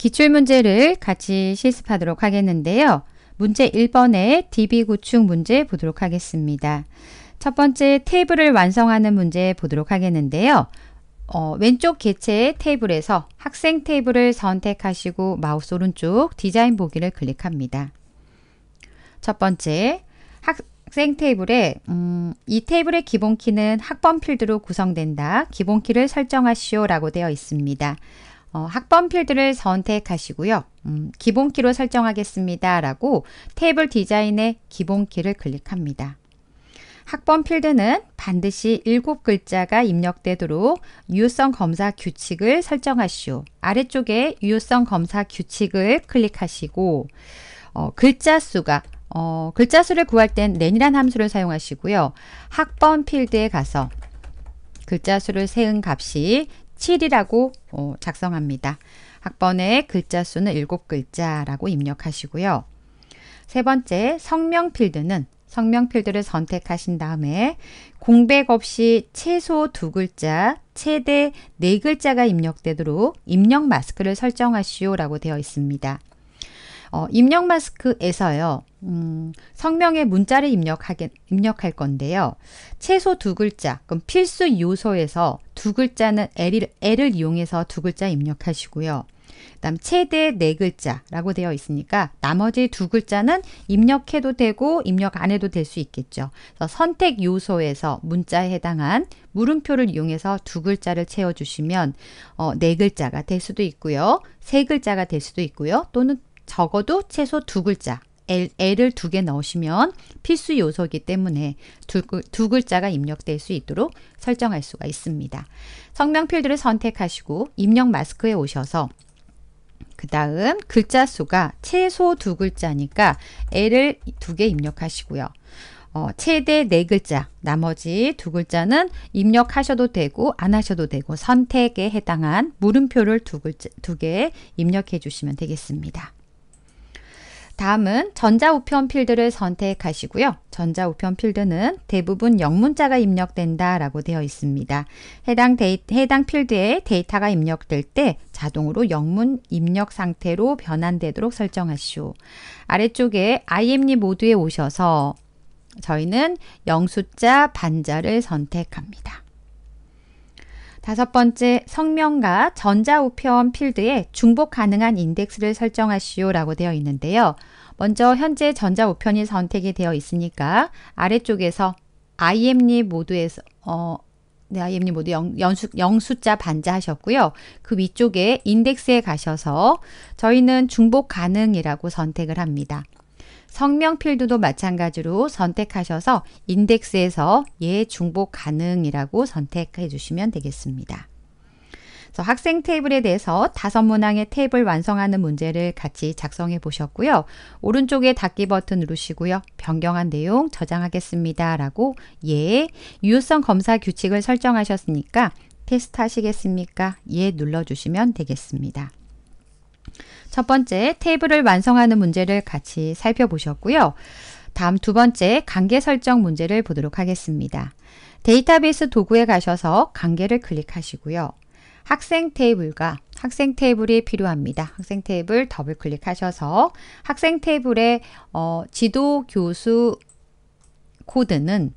기출문제를 같이 실습하도록 하겠는데요. 문제 1번의 DB 구축 문제 보도록 하겠습니다. 첫 번째 테이블을 완성하는 문제 보도록 하겠는데요. 어, 왼쪽 개체의 테이블에서 학생 테이블을 선택하시고 마우스 오른쪽 디자인 보기를 클릭합니다. 첫 번째 학생 테이블에 음, 이 테이블의 기본 키는 학번 필드로 구성된다. 기본 키를 설정하시오 라고 되어 있습니다. 어, 학번 필드를 선택하시고요. 음, 기본키로 설정하겠습니다. 라고 테이블 디자인의 기본키를 클릭합니다. 학번 필드는 반드시 7글자가 입력되도록 유효성 검사 규칙을 설정하시오. 아래쪽에 유효성 검사 규칙을 클릭하시고 어, 글자 수가 어, 글자 수를 구할 땐 렌이란 함수를 사용하시고요. 학번 필드에 가서 글자 수를 세은 값이 7이라고 어, 작성합니다. 학번에 글자 수는 7글자라고 입력하시고요. 세 번째, 성명 필드는 성명 필드를 선택하신 다음에 공백 없이 최소 두 글자, 최대 네 글자가 입력되도록 입력 마스크를 설정하시오라고 되어 있습니다. 어, 입력 마스크에서요. 음, 성명의 문자를 입력하게, 입력할 건데요. 최소 두 글자, 그럼 필수 요소에서 두 글자는 L을, L을 이용해서 두 글자 입력하시고요. 그 다음 최대 네 글자라고 되어 있으니까 나머지 두 글자는 입력해도 되고 입력 안 해도 될 수 있겠죠. 선택 요소에서 문자에 해당한 물음표를 이용해서 두 글자를 채워주시면 어, 네 글자가 될 수도 있고요. 세 글자가 될 수도 있고요. 또는 적어도 최소 두 글자 L, L을 두 개 넣으시면 필수 요소이기 때문에 두, 두 글자가 입력될 수 있도록 설정할 수가 있습니다. 성명 필드를 선택하시고 입력 마스크에 오셔서 그 다음 글자 수가 최소 두 글자니까 L을 두 개 입력하시고요. 어, 최대 네 글자, 나머지 두 글자는 입력하셔도 되고 안 하셔도 되고 선택에 해당한 물음표를 두 글자 두 개 입력해 주시면 되겠습니다. 다음은 전자우편 필드를 선택하시고요. 전자우편 필드는 대부분 영문자가 입력된다 라고 되어 있습니다. 해당, 데이, 해당 필드에 데이터가 입력될 때 자동으로 영문 입력 상태로 변환되도록 설정하시오. 아래쪽에 IM니 모드에 오셔서 저희는 영숫자 반자를 선택합니다. 다섯 번째, 성명과 전자우편 필드에 중복 가능한 인덱스를 설정하시오라고 되어 있는데요. 먼저 현재 전자우편이 선택이 되어 있으니까 아래쪽에서 IM리 모드에서 어, 네, IM님 모두 영, 연수, 영숫자 반자하셨고요. 그 위쪽에 인덱스에 가셔서 저희는 중복 가능이라고 선택을 합니다. 성명 필드도 마찬가지로 선택하셔서 인덱스에서 예 중복 가능이라고 선택해 주시면 되겠습니다. 그래서 학생 테이블에 대해서 다섯 문항의 테이블 완성하는 문제를 같이 작성해 보셨고요. 오른쪽에 닫기 버튼 누르시고요. 변경한 내용 저장하겠습니다. 라고 예, 유효성 검사 규칙을 설정하셨으니까 테스트 하시겠습니까? 예 눌러주시면 되겠습니다. 첫 번째 테이블을 완성하는 문제를 같이 살펴보셨고요. 다음 두 번째 관계 설정 문제를 보도록 하겠습니다. 데이터베이스 도구에 가셔서 관계를 클릭하시고요. 학생 테이블과 학생 테이블이 필요합니다. 학생 테이블 더블 클릭하셔서 학생 테이블의 어, 지도 교수 코드는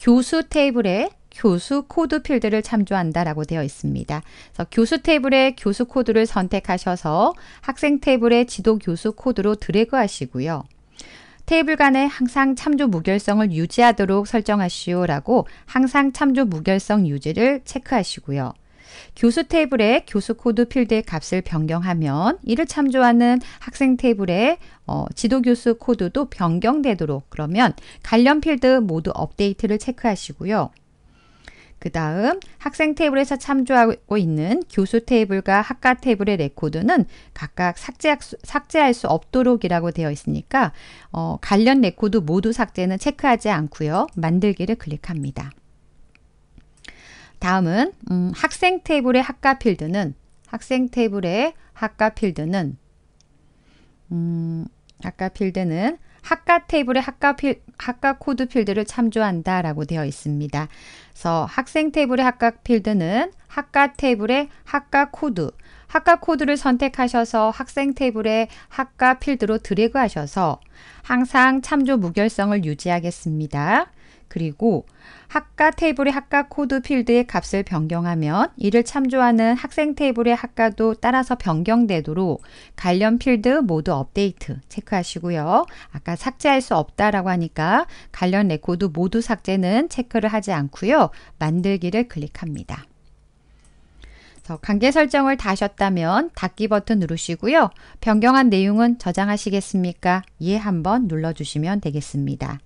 교수 테이블에 교수 코드 필드를 참조한다라고 되어 있습니다. 그래서 교수 테이블에 교수 코드를 선택하셔서 학생 테이블에 지도 교수 코드로 드래그 하시고요. 테이블 간에 항상 참조 무결성을 유지하도록 설정하시오라고 항상 참조 무결성 유지를 체크하시고요. 교수 테이블에 교수 코드 필드의 값을 변경하면 이를 참조하는 학생 테이블에 어, 지도 교수 코드도 변경되도록 그러면 관련 필드 모두 업데이트를 체크하시고요. 그 다음 학생 테이블에서 참조하고 있는 교수 테이블과 학과 테이블의 레코드는 각각 삭제, 삭제할 수 없도록이라고 되어 있으니까 어, 관련 레코드 모두 삭제는 체크하지 않고요. 만들기를 클릭합니다. 다음은 음, 학생 테이블의 학과 필드는 학생 테이블의 학과 필드는 음, 학과 필드는 학과 테이블의 학과, 필, 학과 코드 필드를 참조한다라고 되어 있습니다. 그래서 학생 테이블의 학각 필드는 학각 테이블의 학각 코드, 학과 코드를 선택하셔서 학생 테이블의 학과 필드로 드래그 하셔서 항상 참조 무결성을 유지하겠습니다. 그리고 학과 테이블의 학과 코드 필드의 값을 변경하면 이를 참조하는 학생 테이블의 학과도 따라서 변경되도록 관련 필드 모두 업데이트 체크하시고요. 아까 삭제할 수 없다라고 하니까 관련 레코드 모두 삭제는 체크를 하지 않고요. 만들기를 클릭합니다. 관계 설정을 다 하셨다면 닫기 버튼 누르시고요. 변경한 내용은 저장하시겠습니까? 예 한번 눌러주시면 되겠습니다.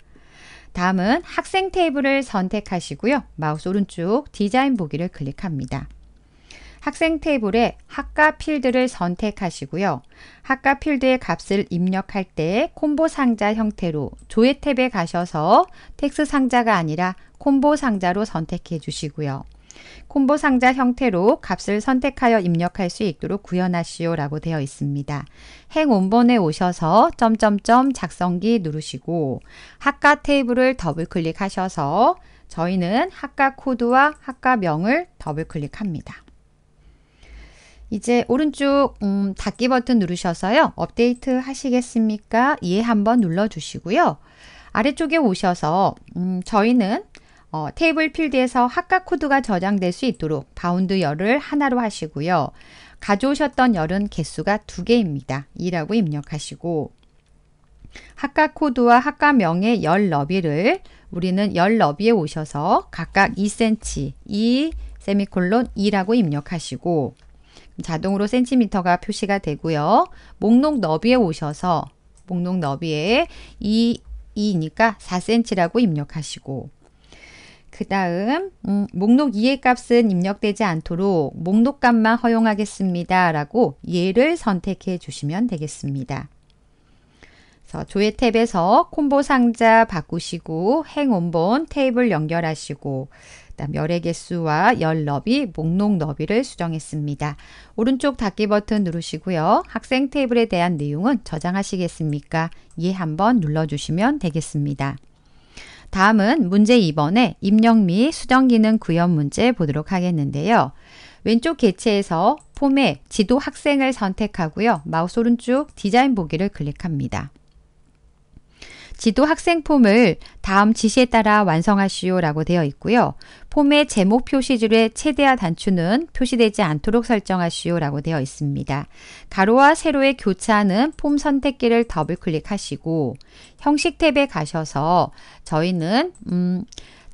다음은 학생 테이블을 선택하시고요. 마우스 오른쪽 디자인 보기를 클릭합니다. 학생 테이블에 학과 필드를 선택하시고요. 학과 필드의 값을 입력할 때 콤보 상자 형태로 조회 탭에 가셔서 텍스 상자가 아니라 콤보 상자로 선택해 주시고요. 콤보 상자 형태로 값을 선택하여 입력할 수 있도록 구현하시오라고 되어 있습니다. 행 원본에 오셔서 점점점 작성기 누르시고 학과 테이블을 더블 클릭하셔서 저희는 학과 코드와 학과 명을 더블 클릭합니다. 이제 오른쪽 음, 닫기 버튼 누르셔서요. 업데이트 하시겠습니까? 예 한번 눌러주시고요. 아래쪽에 오셔서 음, 저희는 어, 테이블 필드에서 합각 코드가 저장될 수 있도록 바운드 열을 하나로 하시고요. 가져오셨던 열은 개수가 두 개입니다. 2라고 입력하시고 합각 코드와 합각 명의 열 너비를 우리는 열 너비에 오셔서 각각 2cm, 2 세미콜론 2라고 입력하시고 자동으로 센티미터가 표시가 되고요. 목록 너비에 오셔서 목록 너비에 2, 2니까 4cm라고 입력하시고 그 다음 음, 목록 2의 값은 입력되지 않도록 목록값만 허용하겠습니다. 라고 예를 선택해 주시면 되겠습니다. 그래서 조회 탭에서 콤보 상자 바꾸시고 행 원본 테이블 연결하시고 그다음 열의 개수와 열 너비, 목록 너비를 수정했습니다. 오른쪽 닫기 버튼 누르시고요. 학생 테이블에 대한 내용은 저장하시겠습니까? 예 한번 눌러주시면 되겠습니다. 다음은 문제 2번의 입력 및 수정 기능 구현 문제 보도록 하겠는데요. 왼쪽 개체에서 폼의 지도 학생을 선택하고요. 마우스 오른쪽 디자인 보기를 클릭합니다. 지도 학생 폼을 다음 지시에 따라 완성하시오라고 되어 있고요. 폼의 제목 표시줄의 최대화 단추는 표시되지 않도록 설정하시오라고 되어 있습니다. 가로와 세로의 교차하는 폼 선택기를 더블 클릭하시고 형식 탭에 가셔서 저희는 음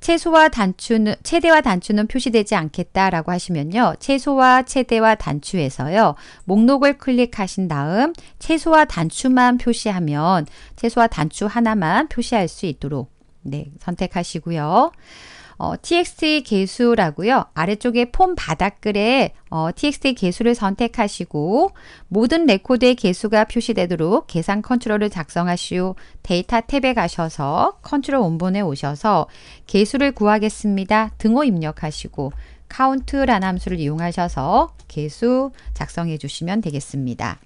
최소와 단추는 최대와 단추는 표시되지 않겠다라고 하시면요. 최소와 최대와 단추에서요. 목록을 클릭하신 다음 최소와 단추만 표시하면 최소와 단추 하나만 표시할 수 있도록 네, 선택하시고요. 어, txt 개수라고요. 아래쪽에 폼 바닥글에 어, txt 개수를 선택하시고 모든 레코드의 개수가 표시되도록 계산 컨트롤을 작성하시오. 데이터 탭에 가셔서 컨트롤 원본에 오셔서 개수를 구하겠습니다. 등호 입력하시고 카운트라는 함수를 이용하셔서 개수 작성해 주시면 되겠습니다.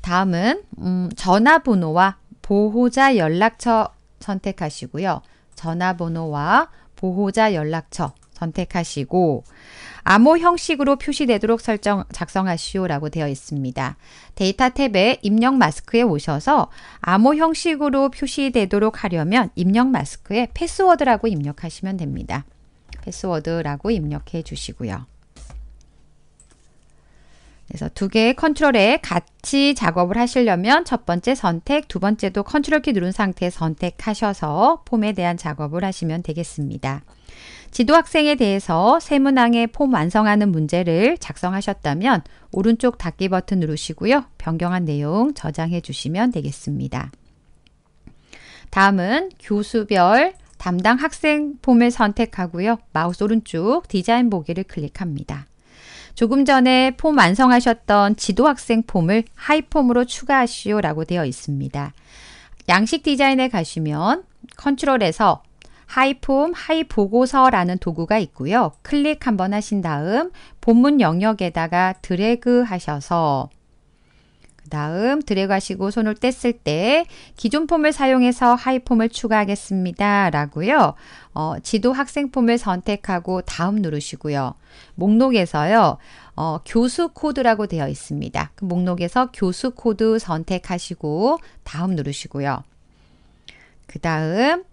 다음은 음, 전화번호와 보호자 연락처 선택하시고요. 전화번호와 보호자 연락처 선택하시고 암호 형식으로 표시되도록 설정 작성하시오라고 되어 있습니다. 데이터 탭에 입력 마스크에 오셔서 암호 형식으로 표시되도록 하려면 입력 마스크에 패스워드라고 입력하시면 됩니다. 패스워드라고 입력해 주시고요. 그래서 두 개의 컨트롤에 같이 작업을 하시려면 첫 번째 선택, 두 번째도 컨트롤 키 누른 상태 선택하셔서 폼에 대한 작업을 하시면 되겠습니다. 지도학생에 대해서 세문항의 폼 완성하는 문제를 작성하셨다면 오른쪽 닫기 버튼 누르시고요. 변경한 내용 저장해 주시면 되겠습니다. 다음은 교수별 담당 학생 폼을 선택하고요. 마우스 오른쪽 디자인 보기를 클릭합니다. 조금 전에 폼 완성하셨던 지도학생 폼을 하이폼으로 추가하시오 라고 되어 있습니다. 양식 디자인에 가시면 컨트롤에서 하이폼, 하이보고서라는 도구가 있고요. 클릭 한번 하신 다음 본문 영역에다가 드래그 하셔서 그 다음 드래그하시고 손을 뗐을 때 기존 폼을 사용해서 하이 폼을 추가하겠습니다. 라고요. 어, 지도 학생 폼을 선택하고 다음 누르시고요. 목록에서요. 어, 교수 코드라고 되어 있습니다. 그 목록에서 교수 코드 선택하시고 다음 누르시고요. 그 다음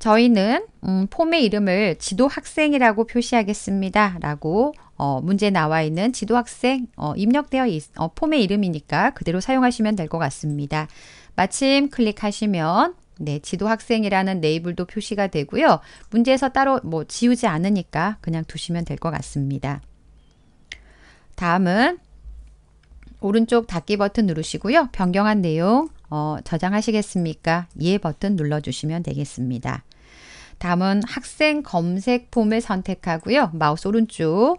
저희는 음, 폼의 이름을 지도 학생이라고 표시하겠습니다. 라고 어, 문제 나와 있는 지도학생 어, 입력되어 있, 어, 폼의 이름이니까 그대로 사용하시면 될 것 같습니다. 마침 클릭하시면 네, 지도학생이라는 네이블도 표시가 되고요. 문제에서 따로 뭐 지우지 않으니까 그냥 두시면 될 것 같습니다. 다음은 오른쪽 닫기 버튼 누르시고요. 변경한 내용 어, 저장하시겠습니까? 예 버튼 눌러주시면 되겠습니다. 다음은 학생 검색 폼을 선택하고요. 마우스 오른쪽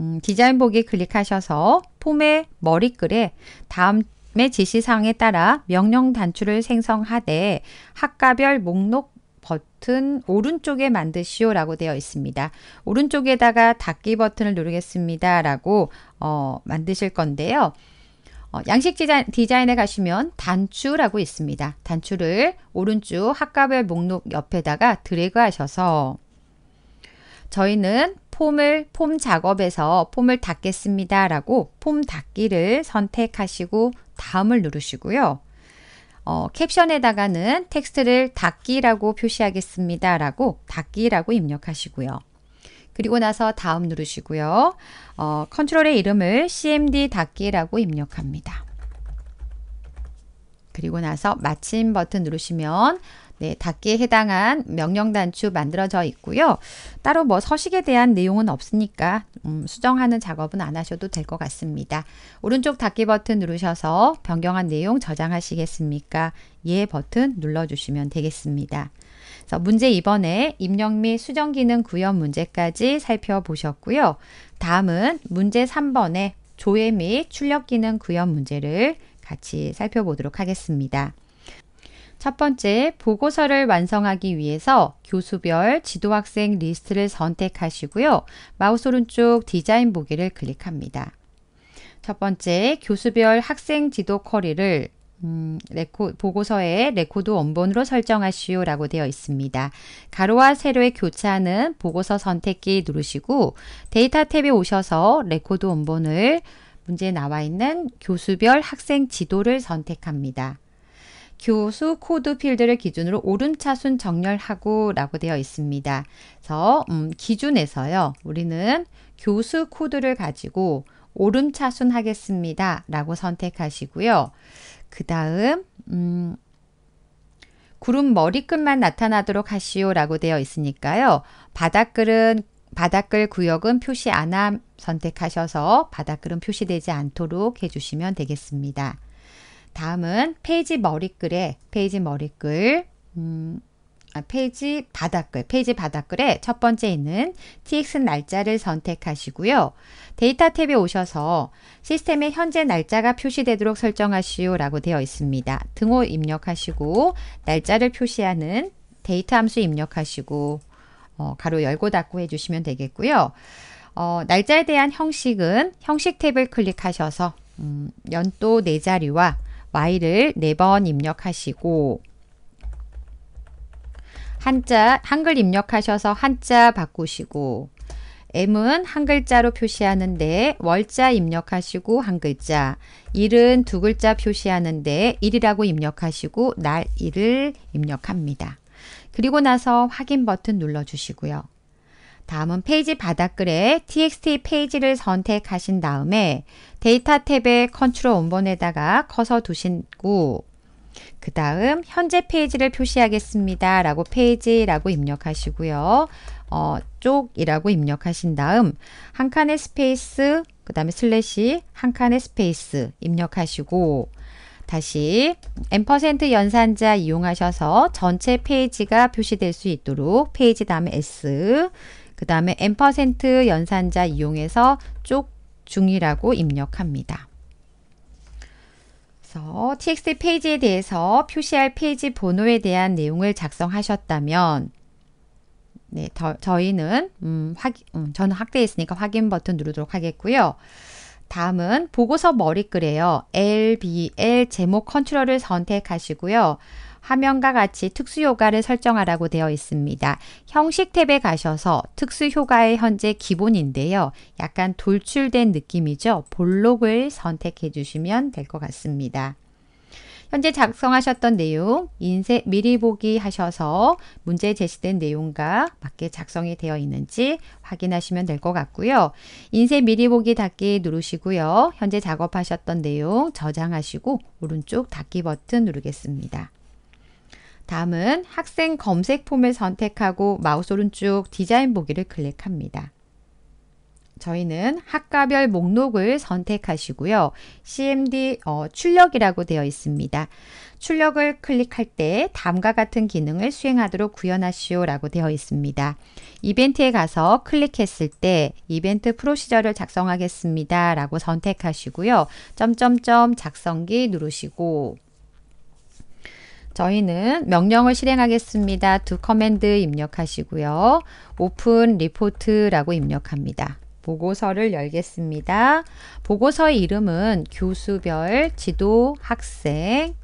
음, 디자인 보기 클릭하셔서 폼의 머리글에 다음 의 지시사항에 따라 명령 단추를 생성하되 학과별 목록 버튼 오른쪽에 만드시오 라고 되어 있습니다. 오른쪽에다가 닫기 버튼을 누르겠습니다 라고 어, 만드실 건데요. 어, 양식 디자인, 에 가시면 단추라고 있습니다. 단추를 오른쪽 학과별 목록 옆에다가 드래그 하셔서 저희는 폼을 폼 작업에서 폼을 닫겠습니다 라고 폼닫기를 선택하시고 다음을 누르시고요. 어, 캡션에다가는 텍스트를 닫기라고 표시하겠습니다 라고 닫기라고 입력하시고요. 그리고 나서 다음 누르시고요. 어, 컨트롤의 이름을 cmd 닫기라고 입력합니다. 그리고 나서 마침 버튼 누르시면 네, 닫기에 해당한 명령 단추 만들어져 있고요. 따로 뭐 서식에 대한 내용은 없으니까 음, 수정하는 작업은 안 하셔도 될 것 같습니다. 오른쪽 닫기 버튼 누르셔서 변경한 내용 저장하시겠습니까? 예 버튼 눌러주시면 되겠습니다. 그래서 문제 2번에 입력 및 수정 기능 구현 문제까지 살펴보셨고요. 다음은 문제 3번에 조회 및 출력 기능 구현 문제를 같이 살펴보도록 하겠습니다. 첫 번째, 보고서를 완성하기 위해서 교수별 지도학생 리스트를 선택하시고요. 마우스 오른쪽 디자인 보기를 클릭합니다. 첫 번째, 교수별 학생 지도 커리를 음, 레코, 보고서에 레코드 원본으로 설정하시오 라고 되어 있습니다. 가로와 세로에 교차는 하 보고서 선택기 누르시고 데이터 탭에 오셔서 레코드 원본을 문제에 나와 있는 교수별 학생 지도를 선택합니다. 교수 코드 필드를 기준으로 오름차순 정렬하고 라고 되어 있습니다. 그래서 음, 기준에서요. 우리는 교수 코드를 가지고 오름차순 하겠습니다. 라고 선택하시고요. 그 다음 음, 그룹 머리끝만 나타나도록 하시오 라고 되어 있으니까요. 바닥글은 바닥글 구역은 표시 안함 선택하셔서 바닥글은 표시되지 않도록 해주시면 되겠습니다. 다음은 페이지 머리글에 페이지 머리글 음, 아, 페이지 바닥글 페이지 바닥글에 첫 번째 있는 tx 날짜를 선택하시고요. 데이터 탭에 오셔서 시스템의 현재 날짜가 표시되도록 설정하시오 라고 되어 있습니다. 등호 입력하시고 날짜를 표시하는 데이터 함수 입력하시고 어, 가로 열고 닫고 해주시면 되겠고요. 어, 날짜에 대한 형식은 형식 탭을 클릭하셔서 음, 연도 네 자리와 y를 4번 입력하시고 한자 한글 입력하셔서 한자 바꾸시고 M은 한 글자로 표시하는데 월자 입력하시고 한 글자 1은두 글자 표시하는데 1이라고 입력하시고 날1을 입력합니다. 그리고 나서 확인 버튼 눌러주시고요. 다음은 페이지 바닥글에 txt 페이지를 선택하신 다음에 데이터 탭에 컨트롤 원본에다가 커서 두시고 그 다음 현재 페이지를 표시하겠습니다. 라고 페이지라고 입력하시고요. 어, 쪽이라고 입력하신 다음 한 칸의 스페이스 그 다음에 슬래시 한 칸의 스페이스 입력하시고 다시 M% 연산자 이용하셔서 전체 페이지가 표시될 수 있도록 페이지 다음에 S 그 다음에 n% 연산자 이용해서 쪽 중이라고 입력합니다. 그래서 txt 페이지에 대해서 표시할 페이지 번호에 대한 내용을 작성하셨다면 네, 더, 저희는 음, 확, 음, 저는 확대했으니까 확인 버튼 누르도록 하겠고요. 다음은 보고서 머리글에요. LBL 제목 컨트롤을 선택하시고요. 화면과 같이 특수효과를 설정하라고 되어 있습니다. 형식 탭에 가셔서 특수효과의 현재 기본인데요. 약간 돌출된 느낌이죠. 볼록을 선택해 주시면 될 것 같습니다. 현재 작성하셨던 내용, 인쇄 미리 보기 하셔서 문제 제시된 내용과 맞게 작성이 되어 있는지 확인하시면 될 것 같고요. 인쇄 미리 보기 닫기 누르시고요. 현재 작업하셨던 내용 저장하시고 오른쪽 닫기 버튼 누르겠습니다. 다음은 학생 검색 폼을 선택하고 마우스 오른쪽 디자인 보기를 클릭합니다. 저희는 학과별 목록을 선택하시고요. CMD 어, 출력이라고 되어 있습니다. 출력을 클릭할 때 다음과 같은 기능을 수행하도록 구현하시오 라고 되어 있습니다. 이벤트에 가서 클릭했을 때 이벤트 프로시저를 작성하겠습니다 라고 선택하시고요. 점점점 작성기 누르시고 저희는 명령을 실행하겠습니다. 두 커맨드 입력하시고요. 오픈 리포트라고 입력합니다. 보고서를 열겠습니다. 보고서의 이름은 교수별 지도 학생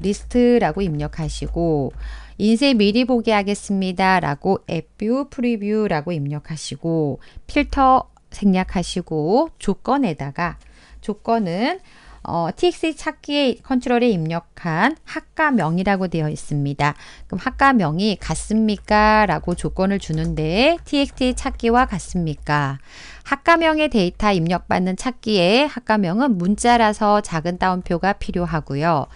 리스트라고 입력하시고 인쇄 미리 보기 하겠습니다. 라고 앱뷰 프리뷰라고 입력하시고 필터 생략하시고 조건에다가 조건은 어, txt 찾기 컨트롤에 입력한 학과명이라고 되어 있습니다. 그럼 학과명이 같습니까? 라고 조건을 주는데 txt 찾기와 같습니까? 학과명의 데이터 입력받는 찾기에 학과명은 문자라서 작은 따옴표가 필요하고요.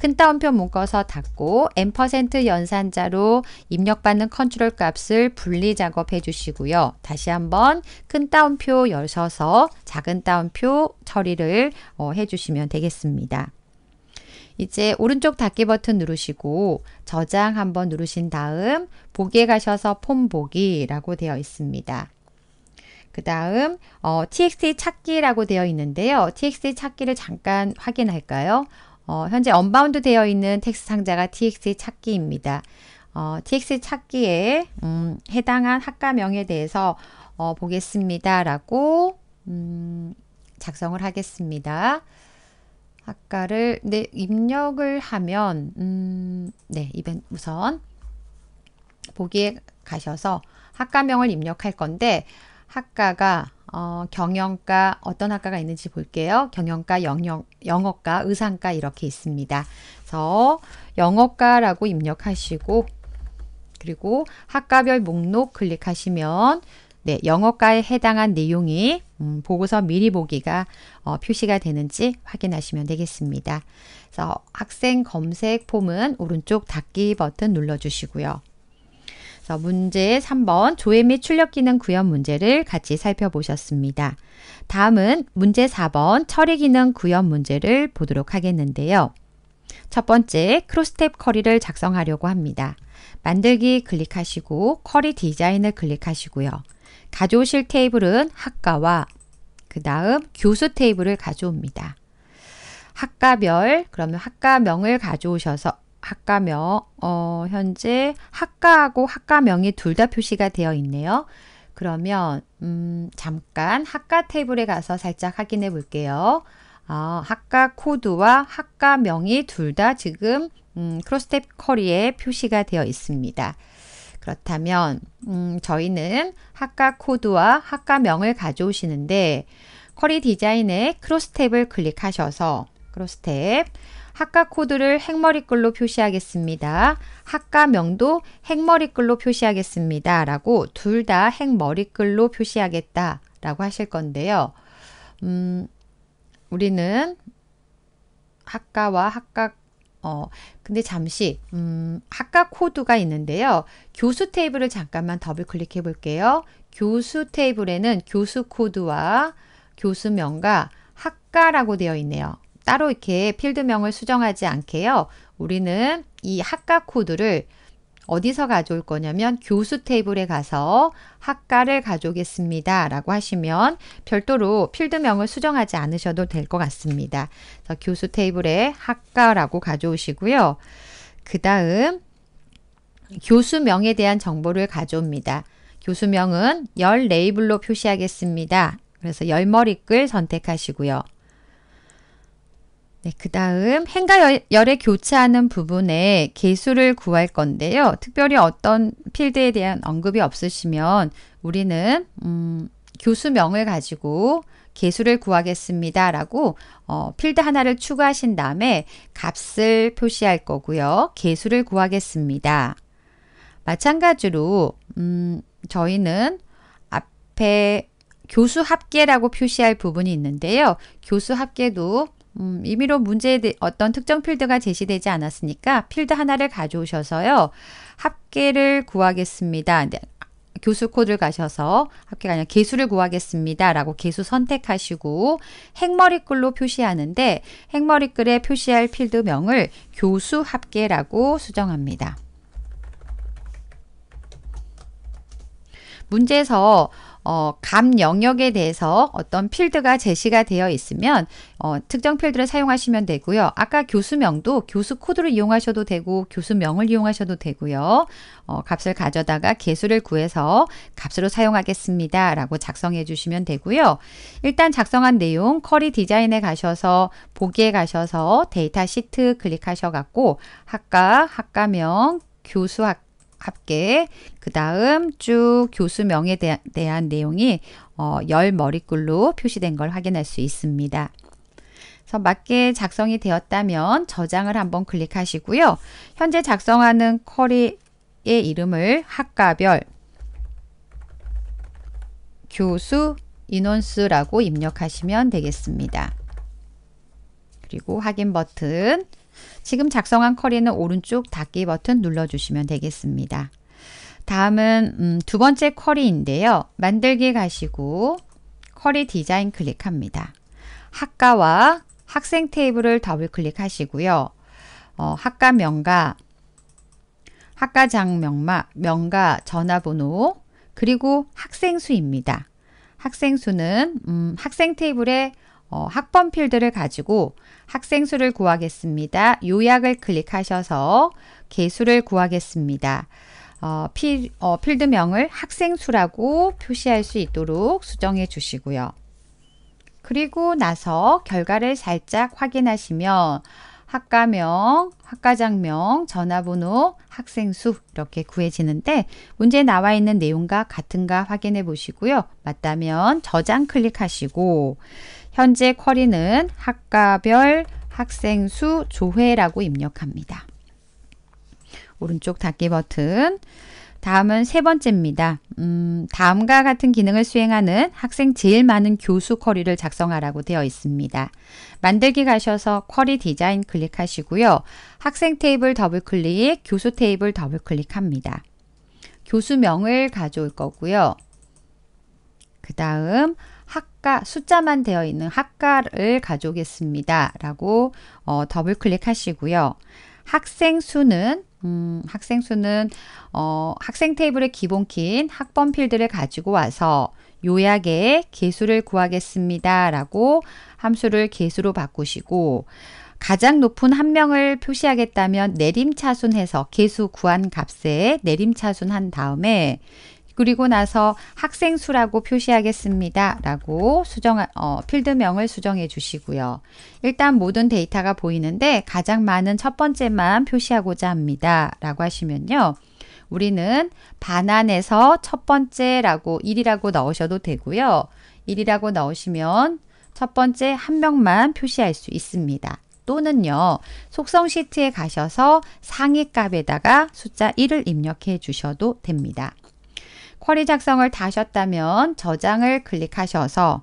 큰 따옴표 묶어서 닫고 n% 연산자로 입력받는 컨트롤 값을 분리 작업해 주시고요. 다시 한번 큰 따옴표 열셔서 작은 따옴표 처리를 어, 해주시면 되겠습니다. 이제 오른쪽 닫기 버튼 누르시고 저장 한번 누르신 다음 보기에 가셔서 폼 보기라고 되어 있습니다. 그 다음 어, txt 찾기라고 되어 있는데요. txt 찾기를 잠깐 확인할까요? 어, 현재 언바운드 되어 있는 텍스트 상자가 txt 찾기입니다. 어, txt 찾기에 음, 해당한 학과명에 대해서 어, 보겠습니다. 라고 음, 작성을 하겠습니다. 학과를 네, 입력을 하면 음, 네, 이벤 우선 보기에 가셔서 학과명을 입력할 건데 학과가 어, 경영과 어떤 학과가 있는지 볼게요. 경영과 영영, 영어과, 의상과 이렇게 있습니다. 그래서 영어과라고 입력하시고 그리고 학과별 목록 클릭하시면 네, 영어과에 해당한 내용이 음, 보고서 미리 보기가 어, 표시가 되는지 확인하시면 되겠습니다. 그래서 학생 검색 폼은 오른쪽 닫기 버튼 눌러주시고요. 그래서 문제 3번 조회 및 출력 기능 구현 문제를 같이 살펴보셨습니다. 다음은 문제 4번 처리 기능 구현 문제를 보도록 하겠는데요. 첫 번째, 크로스탭 커리를 작성하려고 합니다. 만들기 클릭하시고 커리 디자인을 클릭하시고요. 가져오실 테이블은 학과와 그 다음 교수 테이블을 가져옵니다. 학과별, 그러면 학과명을 가져오셔서 학과명, 어, 현재 학과하고 학과명이 둘 다 표시가 되어 있네요. 그러면 음, 잠깐 학과 테이블에 가서 살짝 확인해 볼게요. 아, 학과 코드와 학과명이 둘 다 지금 음, 크로스텝 커리에 표시가 되어 있습니다. 그렇다면 음, 저희는 학과 코드와 학과명을 가져오시는데 커리 디자인의 크로스탭을 클릭하셔서 크로스탭 학과 코드를 핵머리글로 표시하겠습니다. 학과명도 핵머리글로 표시하겠습니다. 라고 둘 다 핵머리글로 표시하겠다 라고 하실 건데요. 음, 우리는 학과와 학과 어, 근데 잠시 음, 학과 코드가 있는데요. 교수 테이블을 잠깐만 더블 클릭해 볼게요. 교수 테이블에는 교수 코드와 교수명과 학과라고 되어 있네요. 따로 이렇게 필드명을 수정하지 않게요. 우리는 이 학과 코드를 어디서 가져올 거냐면 교수 테이블에 가서 학과를 가져오겠습니다. 라고 하시면 별도로 필드명을 수정하지 않으셔도 될 것 같습니다. 그래서 교수 테이블에 학과라고 가져오시고요. 그 다음 교수명에 대한 정보를 가져옵니다. 교수명은 열 레이블로 표시하겠습니다. 그래서 열머리글 선택하시고요. 네, 그 다음 행과 열의 교차하는 부분에 개수를 구할 건데요. 특별히 어떤 필드에 대한 언급이 없으시면 우리는 음, 교수명을 가지고 개수를 구하겠습니다. 라고 어, 필드 하나를 추가하신 다음에 값을 표시할 거고요. 개수를 구하겠습니다. 마찬가지로 음, 저희는 앞에 교수 합계라고 표시할 부분이 있는데요. 교수 합계도 음, 임의로 문제에 대, 어떤 특정 필드가 제시되지 않았으니까 필드 하나를 가져오셔서요. 합계를 구하겠습니다. 네, 교수 코드를 가셔서 합계가 아니라 개수를 구하겠습니다. 라고 개수 선택하시고 행머리글로 표시하는데 행머리글에 표시할 필드명을 교수 합계라고 수정합니다. 문제에서 어, 감 영역에 대해서 어떤 필드가 제시가 되어 있으면 어, 특정 필드를 사용하시면 되고요. 아까 교수명도 교수 코드를 이용하셔도 되고 교수명을 이용하셔도 되고요. 어, 값을 가져다가 개수를 구해서 값으로 사용하겠습니다. 라고 작성해 주시면 되고요. 일단 작성한 내용 커리 디자인에 가셔서 보기에 가셔서 데이터 시트 클릭하셔 갖고 학과, 학과명, 교수학과 합계 그 다음 쭉 교수명에 대한 내용이 어, 열 머리글로 표시된 걸 확인할 수 있습니다. 그래서 맞게 작성이 되었다면 저장을 한번 클릭하시고요. 현재 작성하는 쿼리의 이름을 학과별 교수 인원수라고 입력하시면 되겠습니다. 그리고 확인 버튼 지금 작성한 커리는 오른쪽 닫기 버튼 눌러주시면 되겠습니다. 다음은 음, 두 번째 쿼리인데요. 만들기 가시고 쿼리 디자인 클릭합니다. 학과와 학생 테이블을 더블 클릭하시고요. 어, 학과 명가, 학과 장명마, 명가 전화번호, 그리고 학생 수입니다. 학생 수는 음, 학생 테이블에 어, 학번 필드를 가지고 학생 수를 구하겠습니다. 요약을 클릭하셔서 개수를 구하겠습니다. 어, 필, 어, 필드명을 학생 수라고 표시할 수 있도록 수정해 주시고요. 그리고 나서 결과를 살짝 확인하시면 학과명, 학과장명, 전화번호, 학생수 이렇게 구해지는데 문제 나와 있는 내용과 같은가 확인해 보시고요. 맞다면 저장 클릭하시고 현재 쿼리는 학과별 학생 수 조회라고 입력합니다. 오른쪽 닫기 버튼. 다음은 세 번째입니다. 음, 다음과 같은 기능을 수행하는 학생 제일 많은 교수 쿼리를 작성하라고 되어 있습니다. 만들기 가셔서 쿼리 디자인 클릭하시고요. 학생 테이블 더블 클릭, 교수 테이블 더블 클릭합니다. 교수명을 가져올 거고요. 그 다음 학과 숫자만 되어 있는 학과를 가져오겠습니다. 라고 어, 더블 클릭하시고요. 학생 수는 음, 학생 수는 어, 학생 테이블의 기본 키인 학번 필드를 가지고 와서 요약의 개수를 구하겠습니다. 라고 함수를 개수로 바꾸시고 가장 높은 한 명을 표시하겠다면 내림차순해서 개수 구한 값에 내림차순한 다음에 그리고 나서 학생 수라고 표시하겠습니다. 라고 수정, 어, 필드명을 수정해 주시고요. 일단 모든 데이터가 보이는데 가장 많은 첫 번째만 표시하고자 합니다. 라고 하시면요. 우리는 반환에서 첫 번째라고 1이라고 넣으셔도 되고요. 1이라고 넣으시면 첫 번째 한 명만 표시할 수 있습니다. 또는요. 속성 시트에 가셔서 상위 값에다가 숫자 1을 입력해 주셔도 됩니다. 쿼리 작성을 다셨다면 하 저장을 클릭하셔서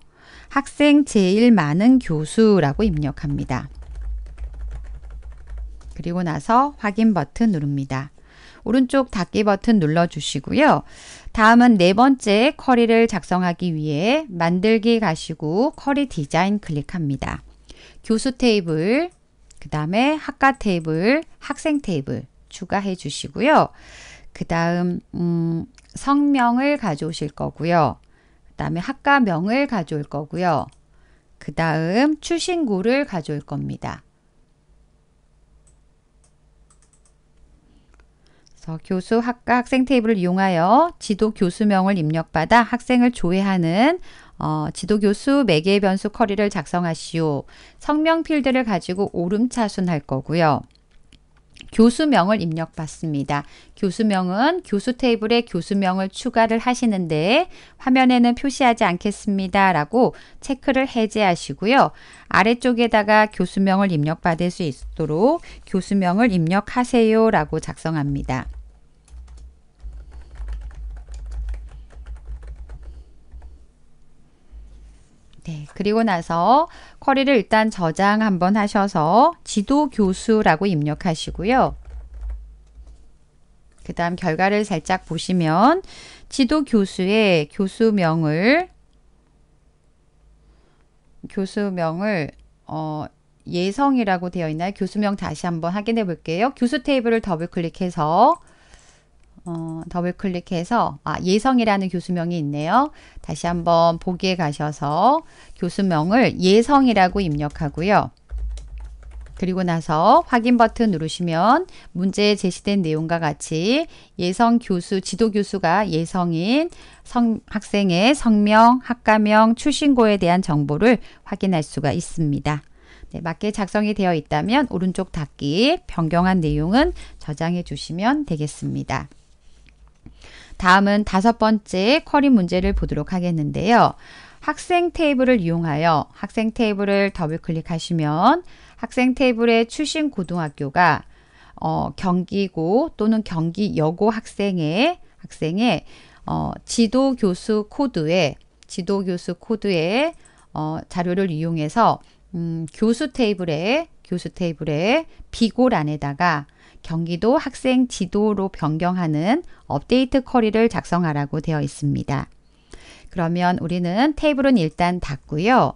학생 제일 많은 교수라고 입력합니다. 그리고 나서 확인 버튼 누릅니다. 오른쪽 닫기 버튼 눌러주시고요. 다음은 네 번째 쿼리를 작성하기 위해 만들기 가시고 쿼리 디자인 클릭합니다. 교수 테이블, 그 다음에 학과 테이블, 학생 테이블 추가해 주시고요. 그 다음 음, 성명을 가져오실 거고요. 그 다음에 학과명을 가져올 거고요. 그 다음 출신고를 가져올 겁니다. 그래서 교수 학과 학생 테이블을 이용하여 지도 교수명을 입력받아 학생을 조회하는 어, 지도교수 매개 변수 커리를 작성하시오. 성명 필드를 가지고 오름차순 할 거고요. 교수명을 입력받습니다. 교수명은 교수 테이블에 교수명을 추가를 하시는데 화면에는 표시하지 않겠습니다. 라고 체크를 해제하시고요. 아래쪽에다가 교수명을 입력받을 수 있도록 교수명을 입력하세요. 라고 작성합니다. 네, 그리고 나서 쿼리를 일단 저장 한번 하셔서 지도 교수라고 입력하시고요. 그 다음 결과를 살짝 보시면 지도 교수의 교수명을 교수명을 어, 예성이라고 되어 있나요? 교수명 다시 한번 확인해 볼게요. 교수 테이블을 더블 클릭해서 어, 더블 클릭해서 아, 예성이라는 교수명이 있네요. 다시 한번 보기에 가셔서 교수명을 예성이라고 입력하고요. 그리고 나서 확인 버튼 누르시면 문제에 제시된 내용과 같이 예성 교수, 지도 교수가 예성인 성, 학생의 성명, 학과명, 출신고에 대한 정보를 확인할 수가 있습니다. 네, 맞게 작성이 되어 있다면 오른쪽 닫기, 변경한 내용은 저장해 주시면 되겠습니다. 다음은 다섯 번째 커리 문제를 보도록 하겠는데요. 학생 테이블을 이용하여 학생 테이블을 더블 클릭하시면 학생 테이블의 출신 고등학교가 어, 경기고 또는 경기 여고 학생의 학생의 어, 지도 교수 코드에 지도 교수 코드에 어, 자료를 이용해서 음, 교수 테이블에 교수 테이블에 비골 안에다가 경기도 학생 지도로 변경하는 업데이트 쿼리를 작성하라고 되어 있습니다. 그러면 우리는 테이블은 일단 닫고요.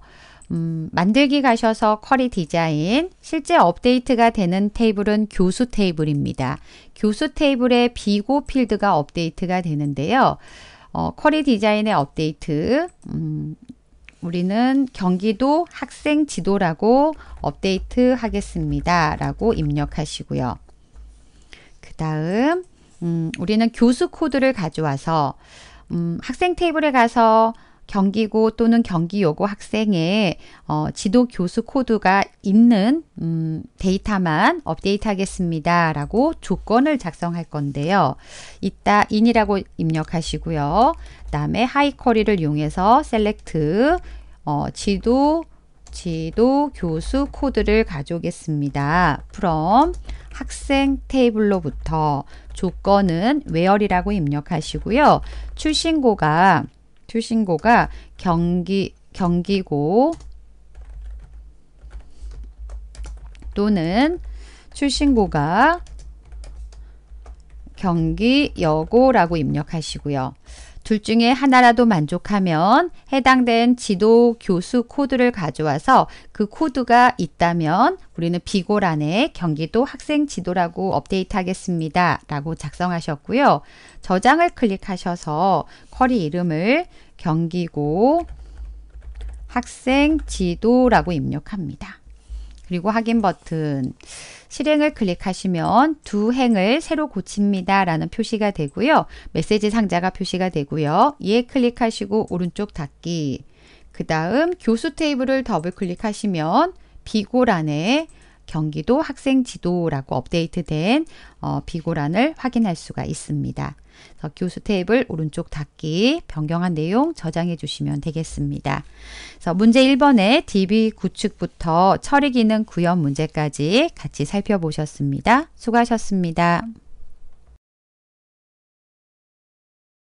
음, 만들기 가셔서 쿼리 디자인, 실제 업데이트가 되는 테이블은 교수 테이블입니다. 교수 테이블의 비고 필드가 업데이트가 되는데요. 어, 쿼리 디자인의 업데이트, 음, 우리는 경기도 학생 지도라고 업데이트 하겠습니다. 라고 입력하시고요. 그 다음, 음, 우리는 교수 코드를 가져와서, 음, 학생 테이블에 가서 경기고 또는 경기 요구 학생의 어, 지도 교수 코드가 있는 음, 데이터만 업데이트 하겠습니다. 라고 조건을 작성할 건데요. 이따 in이라고 입력하시고요. 그 다음에 하이쿼리를 이용해서 셀렉트 어, 지도 지도 교수 코드를 가져오겠습니다. from 학생 테이블로부터 조건은 where이라고 입력하시고요. 출신고가 출신고가 경기 경기고 또는 출신고가 경기여고라고 입력하시고요. 둘 중에 하나라도 만족하면 해당된 지도 교수 코드를 가져와서 그 코드가 있다면 우리는 비골 안에 경기도 학생 지도라고 업데이트 하겠습니다. 라고 작성하셨고요. 저장을 클릭하셔서 커리 이름을 경기고 학생 지도라고 입력합니다. 그리고 확인 버튼, 실행을 클릭하시면 두 행을 새로 고칩니다 라는 표시가 되고요. 메시지 상자가 표시가 되고요. 예 클릭하시고 오른쪽 닫기, 그 다음 교수 테이블을 더블 클릭하시면 비고란에 경기도 학생 지도라고 업데이트된 어, 비고란을 확인할 수가 있습니다. 그래서 교수 테이블 오른쪽 닫기, 변경한 내용 저장해 주시면 되겠습니다. 그래서 문제 1번의 DB 구축부터 처리 기능 구현 문제까지 같이 살펴보셨습니다. 수고하셨습니다.